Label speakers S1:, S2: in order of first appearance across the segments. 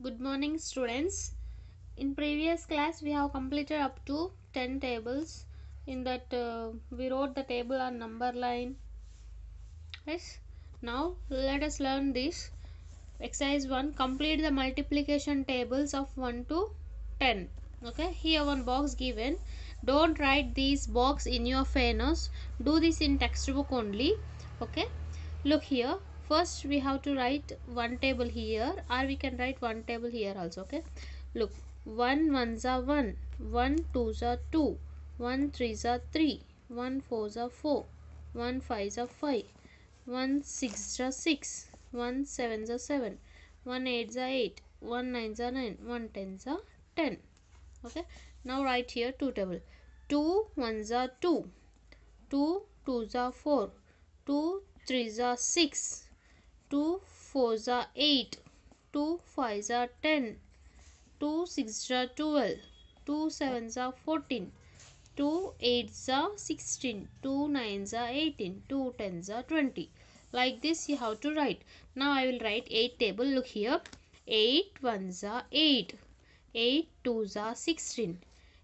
S1: good morning students in previous class we have completed up to 10 tables in that uh, we wrote the table on number line yes now let us learn this exercise 1 complete the multiplication tables of 1 to 10 okay here one box given don't write these box in your fairness do this in textbook only okay look here first we have to write one table here or we can write one table here also okay look 1 ones are 1 1 twos are 2 1 threes are 3 1 fours are 4 1 fives are 5 1 six are 6 1 sevens are 7 1 eights are 8 1 nines are 9 1 tens are 10 okay now write here two table 2 ones are 2 2 twos are 4 2 threes are 6 2 fours are 8, 2 fives are 10, 2 sixes are 12, 2 sevens are 14, 2 eights are 16, 2 nines are 18, 2 tens are 20. Like this you have to write. Now I will write 8 table. Look here. 8 ones are 8, 8 twos are 16,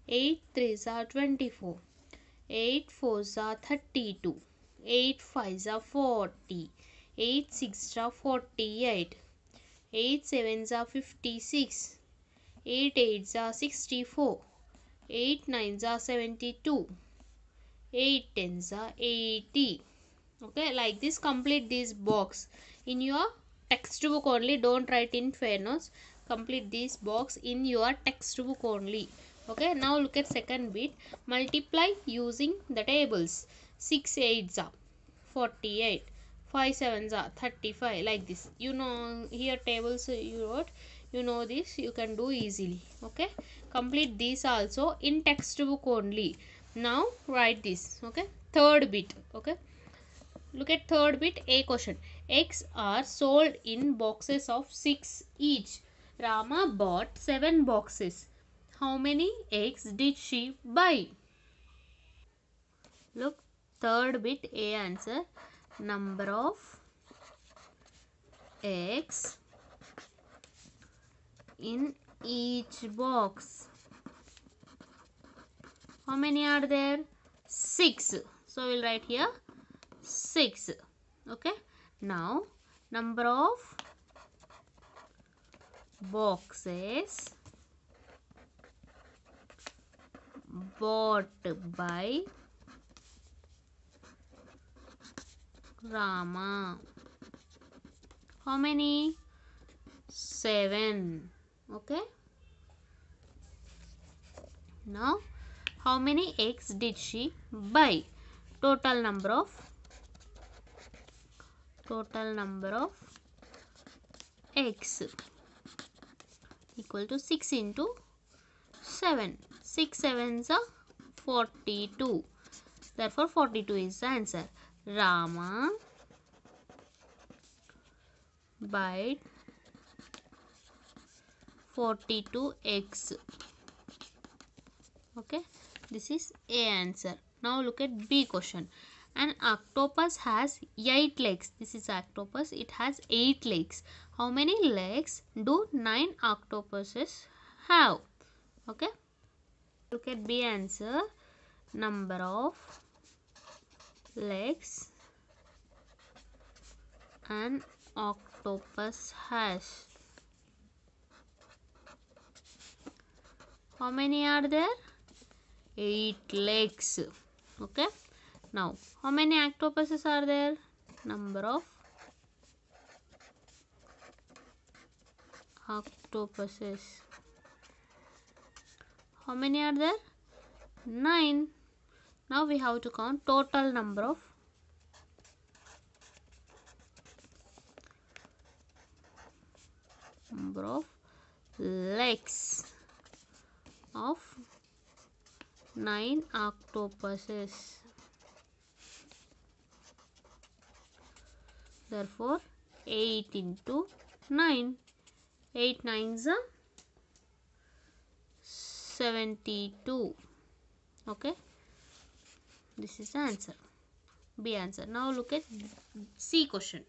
S1: 8 threes are 24, 8 fours are 32, 8 fives are 40. 8 6 are 48 8 7s are 56 8 8s are 64 8 9s are 72 8 10s are 80 okay like this complete this box in your textbook only don't write in fair complete this box in your textbook only okay now look at second bit multiply using the tables 6 8s are 48 5 sevens are 35 like this you know here tables you wrote you know this you can do easily okay complete these also in textbook only now write this okay third bit okay look at third bit a question eggs are sold in boxes of 6 each rama bought 7 boxes how many eggs did she buy look third bit a answer number of eggs in each box. How many are there? 6. So, we will write here 6. Okay. Now, number of boxes bought by Rama. How many? Seven. Okay. Now, how many eggs did she buy? Total number of total number of eggs equal to 6 into 7. 6 sevens are 42. Therefore, 42 is the answer. Rama by 42x okay this is a answer now look at b question an octopus has 8 legs this is octopus it has 8 legs how many legs do 9 octopuses have okay look at b answer number of legs an octopus has. How many are there? 8 legs. Okay. Now, how many octopuses are there? Number of octopuses. How many are there? 9. Now we have to count total number of number of legs of 9 octopuses. Therefore, 8 into 9. 8 are 72. Okay. This is the answer. B answer. Now look at C question.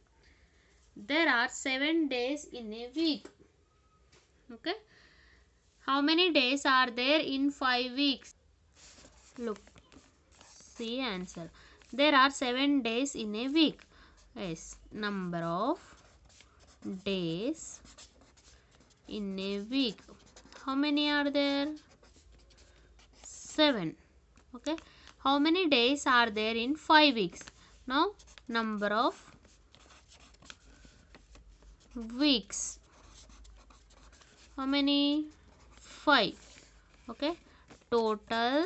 S1: There are 7 days in a week. Okay. How many days are there in 5 weeks? Look. C answer. There are 7 days in a week. Yes. Number of days in a week. How many are there? 7. Okay. How many days are there in 5 weeks? Now, number of weeks. How many? 5. Okay. Total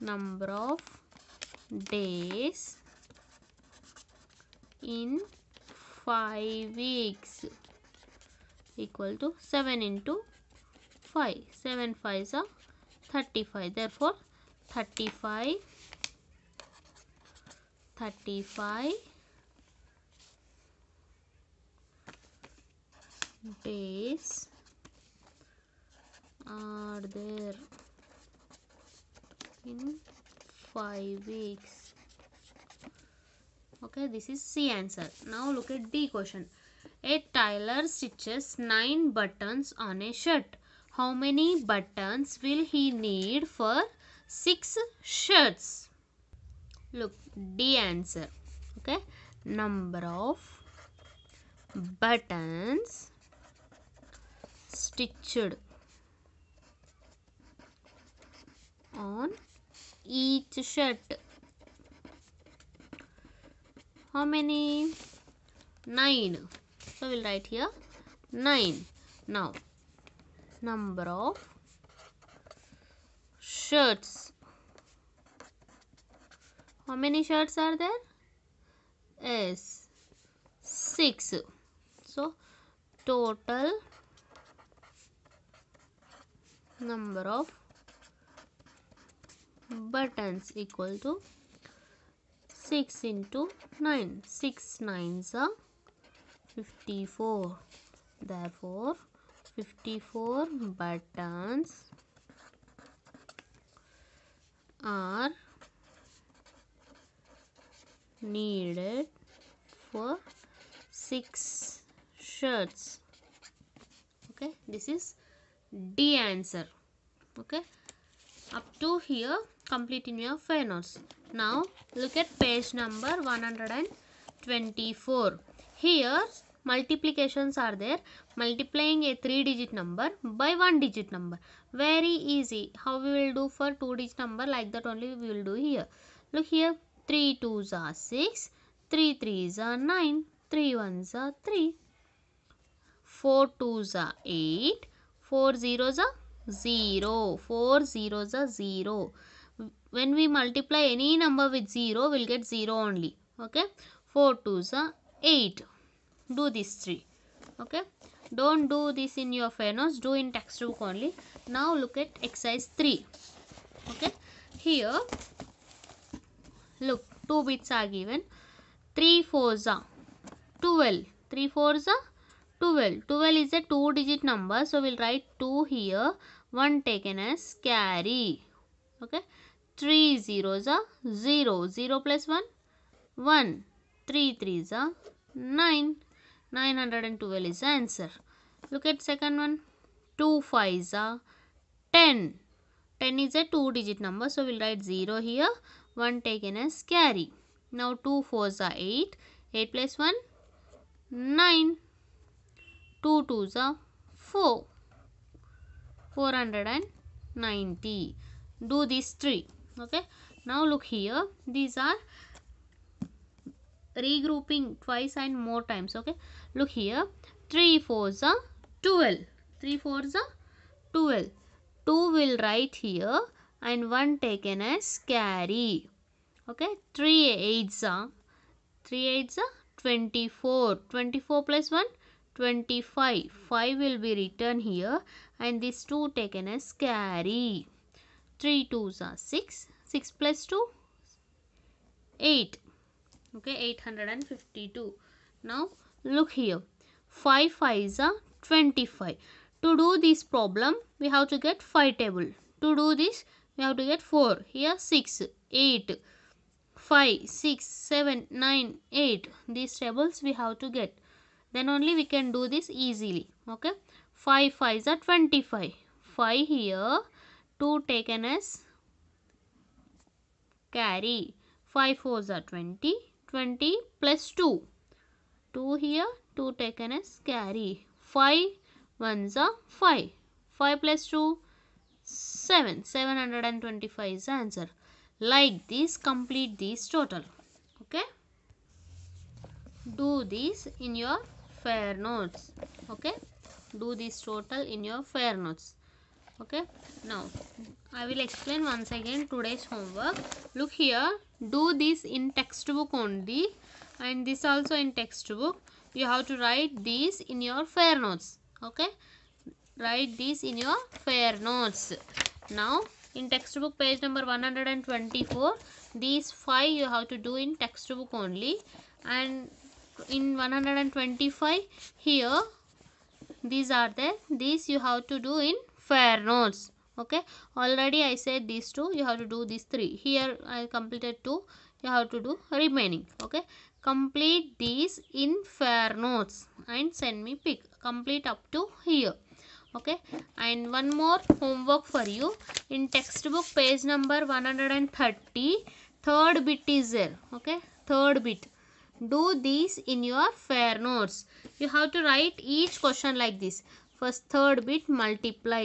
S1: number of days in 5 weeks equal to 7 into 5. 7 5 is 35. Therefore, 35 35 days are there in 5 weeks okay this is c answer now look at d question a tailor stitches 9 buttons on a shirt how many buttons will he need for six shirts look D answer okay number of buttons stitched on each shirt how many nine so we'll write here nine now number of shirts. How many shirts are there? Yes, six. So, total number of buttons equal to 6 into 9. 6 nines are 54. Therefore, 54 buttons are needed for 6 shirts okay this is D answer okay up to here complete in your finals now look at page number 124 here multiplications are there multiplying a three digit number by one digit number very easy how we will do for two digit number like that only we will do here look here 3 are 6 3 are 9 3 1s are 3 4 are 8 4 zeros are 0 4 zeros are 0 when we multiply any number with 0 we'll get 0 only okay 4 are 8 do these three okay don't do this in your fair do in textbook only now look at exercise 3 okay here look two bits are given 3 fours are 12 3 fours are 12 12 is a two digit number so we'll write 2 here 1 taken as carry okay 3 zeros are 0 0 plus 1 1 3 threes are 9 912 is the answer. Look at second one. 2 is are 10. 10 is a 2 digit number. So, we will write 0 here. 1 taken as carry. Now, 2 is are 8. 8 plus 1, 9. 2 is are 4. 490. Do this three. Okay. Now, look here. These are regrouping twice and more times okay look here 3 fours are 12 3 fours are 12 2 will write here and 1 taken as carry okay 3 eights are 3 eights are 24 24 plus 1 25 5 will be written here and this 2 taken as carry 3 twos are 6 6 plus 2 8 okay 852 now look here 5 5 is a 25 to do this problem we have to get 5 table to do this we have to get 4 here 6 8 5 6 7 9 8 these tables we have to get then only we can do this easily okay 5 5 is a 25 5 here 2 taken as carry 5 is are 20 20 plus 2. 2 here, 2 taken as carry. 5 ones are 5. 5 plus 2, 7. 725 is the answer. Like this, complete this total. Okay. Do this in your fair notes. Okay. Do this total in your fair notes. Okay. Now, I will explain once again today's homework. Look here, do this in textbook only and this also in textbook. You have to write this in your fair notes. Okay, write this in your fair notes. Now, in textbook page number 124, these five you have to do in textbook only and in 125 here these are there these you have to do in fair notes okay already i said these two you have to do these three here i completed two you have to do remaining okay complete these in fair notes and send me pic complete up to here okay and one more homework for you in textbook page number 130 third bit is there okay third bit do these in your fair notes you have to write each question like this first third bit multiply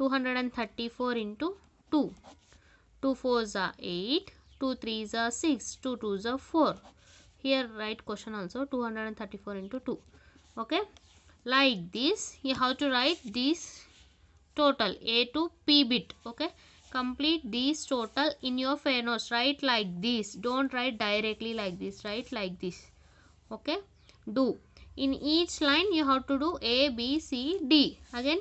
S1: 234 into 2. 2 4s are 8, 2 3s are 6, 2 2s are 4. Here write question also 234 into 2. Okay. Like this, you have to write this total A to P bit. Okay. Complete this total in your fair Write like this. Don't write directly like this. Write like this. Okay. Do. In each line you have to do A, B, C, D. Again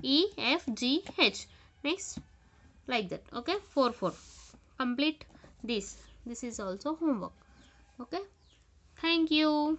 S1: E, F, G, H. Next, like that. Okay, 4, 4. Complete this. This is also homework. Okay. Thank you.